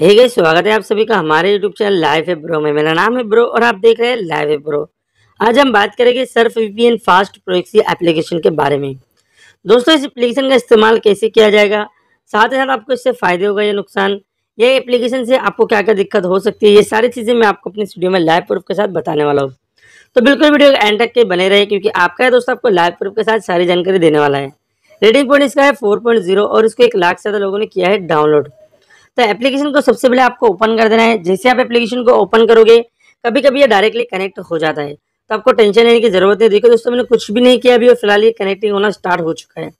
हे hey गई स्वागत है आप सभी का हमारे यूट्यूब चैनल लाइव है ब्रो में मेरा नाम है ब्रो और आप देख रहे हैं लाइव है ब्रो आज हम बात करेंगे surf VPN fast proxy application के बारे में दोस्तों इस एप्लीकेशन का इस्तेमाल कैसे किया जाएगा साथ ही साथ आपको इससे फ़ायदे होगा या नुकसान ये एप्लीकेशन से आपको क्या क्या दिक्कत हो सकती है ये सारी चीज़ें मैं आपको अपने स्टूडियो में लाइव प्रूफ के साथ बताने वाला हूँ तो बिल्कुल वीडियो एंड तक के बने रहे क्योंकि आपका है दोस्तों आपको लाइव प्रूफ के साथ सारी जानकारी देने वाला है रेटिंग पॉइंट इसका है फोर और इसको एक लाख से ज़्यादा लोगों ने किया है डाउनलोड तो एप्लीकेशन को सबसे पहले आपको ओपन कर देना है जैसे आप एप्लीकेशन को ओपन करोगे कभी कभी ये डायरेक्टली कनेक्ट हो जाता है तो आपको टेंशन लेने की जरूरत नहीं देखो दोस्तों मैंने कुछ भी नहीं किया अभी और फिलहाल ये कनेक्टिंग होना स्टार्ट हो चुका है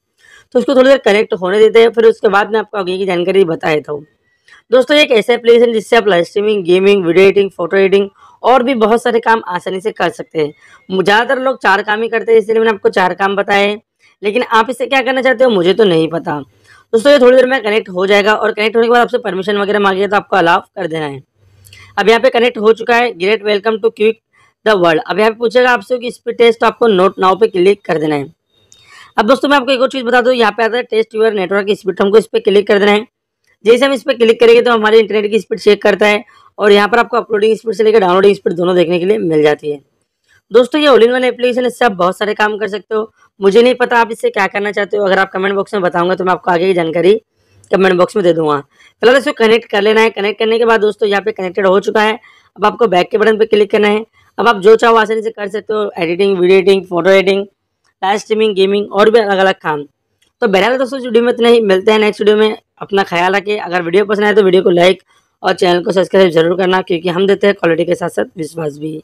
तो उसको थोड़ी देर कनेक्ट होने देते हैं फिर उसके बाद में आपको आगे की जानकारी बता देता हूँ दोस्तों एक ऐसा एप्लीकेशन जिससे आप live streaming gaming video editing photo editing और भी बहुत सारे काम आसानी से कर सकते हैं ज़्यादातर लोग चार काम ही करते हैं इसलिए मैंने आपको चार काम बताए लेकिन आप इसे क्या करना चाहते हो मुझे तो नहीं पता दोस्तों ये थोड़ी देर में कनेक्ट हो जाएगा और कनेक्ट होने के बाद आपसे परमिशन वगैरह मांगेगा तो आपको अलाव कर देना है अब यहाँ पे कनेक्ट हो चुका है great welcome to quick the world अब यहाँ पे पूछेगा आपसे कि स्पीड टेस्ट तो आपको नोट नाव पे क्लिक कर देना है अब दोस्तों मैं आपको एक और चीज़ बता दूँ यहाँ पे आता है टेस्ट यूर नेटवर्क की स्पीड हमको इस पर क्लिक कर देना है जैसे हम इस पर क्लिक करेंगे तो हमारे इंटरनेट की स्पीड चेक करता है और यहाँ पर आपको अपलोडिंग स्पीड से लेकर डाउनलोडिंग स्पीड दोनों देखने के लिए मिल जाती है दोस्तों ये ओलिन वाला एप्लीकेशन इससे आप बहुत सारे काम कर सकते हो मुझे नहीं पता आप इससे क्या करना चाहते हो अगर आप कमेंट बॉक्स में बताऊंगा तो मैं आपको आगे की जानकारी कमेंट बॉक्स में दे दूंगा फिलहाल इसको कनेक्ट कर लेना है कनेक्ट करने के बाद दोस्तों यहाँ पे कनेक्टेड हो चुका है अब आपको बैक के बटन पर क्लिक करना है अब आप जो चाहो आसानी से कर सकते हो editing video editing photo editing live streaming gaming और भी अलग अलग काम तो बहरहाल दोस्तों वीडियो में इतना ही मिलते हैं नेक्स्ट वीडियो में अपना ख्याल रखें अगर वीडियो पसंद आए तो वीडियो को लाइक और चैनल को सब्सक्राइब जरूर करना क्योंकि हम देते हैं क्वालिटी के साथ साथ विश्वास भी